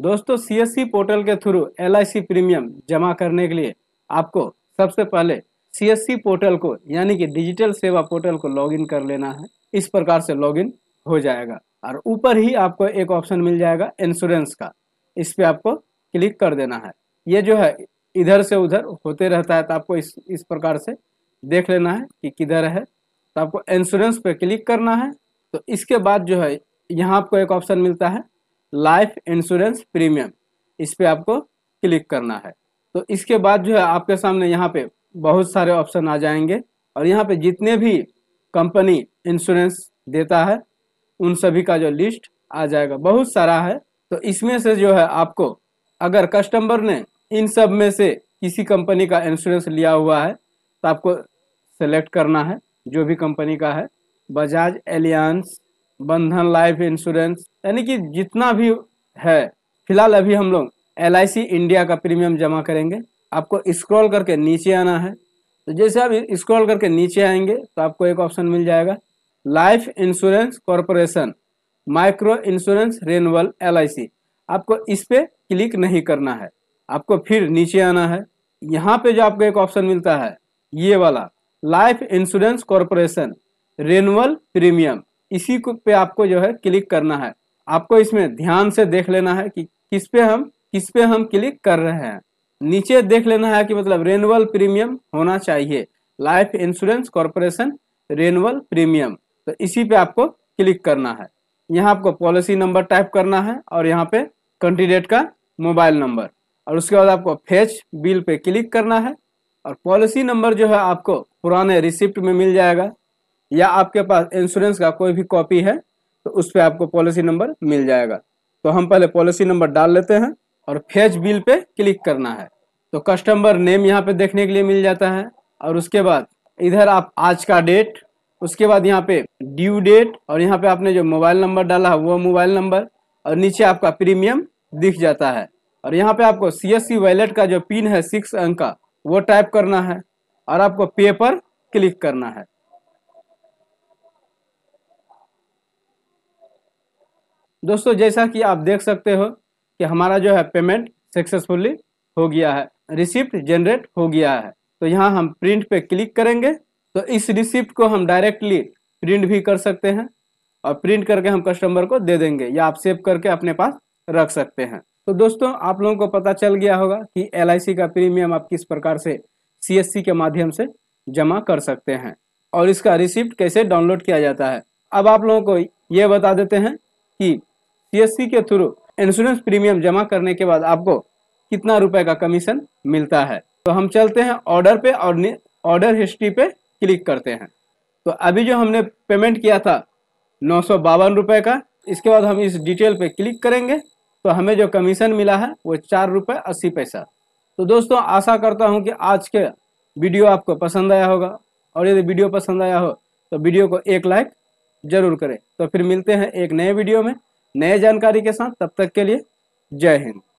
दोस्तों CSC portal के through LIC premium जमा करने के लिए आपको सबसे पहले सीएससी पोर्टल को यानी कि डिजिटल सेवा पोर्टल को लॉगिन कर लेना है इस प्रकार से लॉगिन हो जाएगा और ऊपर ही आपको एक ऑप्शन मिल जाएगा इंश्योरेंस का इस पर आपको क्लिक कर देना है ये जो है इधर से उधर होते रहता है तो आपको इस इस प्रकार से देख लेना है कि किधर है तो आपको इंश्योरेंस पे क्लिक करना है तो इसके बाद जो है यहाँ आपको एक ऑप्शन मिलता है लाइफ इंश्योरेंस प्रीमियम इस पर आपको क्लिक करना है तो इसके बाद जो है आपके सामने यहाँ पे बहुत सारे ऑप्शन आ जाएंगे और यहाँ पे जितने भी कंपनी इंश्योरेंस देता है उन सभी का जो लिस्ट आ जाएगा बहुत सारा है तो इसमें से जो है आपको अगर कस्टमर ने इन सब में से किसी कंपनी का इंश्योरेंस लिया हुआ है तो आपको सेलेक्ट करना है जो भी कंपनी का है Bajaj Allianz Bandhan life insurance यानी कि जितना भी है फिलहाल अभी हम लोग एल इंडिया का प्रीमियम जमा करेंगे आपको स्क्रॉल करके नीचे आना है तो जैसे आप स्क्रॉल करके नीचे आएंगे तो आपको एक ऑप्शन मिल जाएगा life insurance corporation micro insurance renewal L आपको इस पर क्लिक नहीं करना है आपको फिर नीचे आना है यहाँ पे जो आपको एक ऑप्शन मिलता है ये वाला life insurance corporation renewal premium इसी को पे आपको जो है क्लिक करना है आपको इसमें ध्यान से देख लेना है कि किस पे हम किस पे हम क्लिक कर रहे हैं नीचे देख लेना है कि मतलब रेनुअल प्रीमियम होना चाहिए life insurance corporation renewal premium तो इसी पे आपको क्लिक करना है यहाँ आपको पॉलिसी नंबर टाइप करना है और यहाँ पे कैंडिडेट का मोबाइल नंबर और उसके बाद आपको फेच बिल पे क्लिक करना है और पॉलिसी नंबर जो है आपको पुराने रिसिप्ट में मिल जाएगा या आपके पास इंश्योरेंस का कोई भी कॉपी है तो उस पर आपको पॉलिसी नंबर मिल जाएगा तो हम पहले पॉलिसी नंबर डाल लेते हैं और फेज बिल पे क्लिक करना है तो कस्टमर नेम यहाँ पे देखने के लिए मिल जाता है और उसके बाद इधर आप आज का डेट उसके बाद यहाँ पे ड्यू डेट और यहाँ पे आपने जो मोबाइल नंबर डाला है वो मोबाइल नंबर और नीचे आपका प्रीमियम दिख जाता है और यहाँ पे आपको सी एस सी वैलेट का जो पिन है सिक्स अंक का वो टाइप करना है और आपको पे पर क्लिक करना है दोस्तों जैसा कि आप देख सकते हो कि हमारा जो है पेमेंट सक्सेसफुली हो गया है रिसिप्ट जनरेट हो गया है तो यहाँ हम प्रिंट पे क्लिक करेंगे तो इस रिसिप्ट को हम डायरेक्टली प्रिंट भी कर सकते हैं और प्रिंट करके हम कस्टमर को दे देंगे या आप सेव करके अपने पास रख सकते हैं तो दोस्तों आप लोगों को पता चल गया होगा कि एल का प्रीमियम आप किस प्रकार से सी के माध्यम से जमा कर सकते हैं और इसका रिसिप्ट कैसे डाउनलोड किया जाता है अब आप लोगों को ये बता देते हैं कि सीएससी के थ्रू इंश्योरेंस प्रीमियम जमा करने के बाद आपको कितना रुपए का कमीशन मिलता है तो हम चलते हैं ऑर्डर पे और ऑर्डर हिस्ट्री पे क्लिक करते हैं तो अभी जो हमने पेमेंट किया था नौ सौ का इसके बाद हम इस डिटेल पे क्लिक करेंगे तो हमें जो कमीशन मिला है वो चार रुपये अस्सी पैसा तो दोस्तों आशा करता हूँ कि आज के वीडियो आपको पसंद आया होगा और यदि वीडियो पसंद आया हो तो वीडियो को एक लाइक ज़रूर करें तो फिर मिलते हैं एक नए वीडियो में नए जानकारी के साथ तब तक के लिए जय हिंद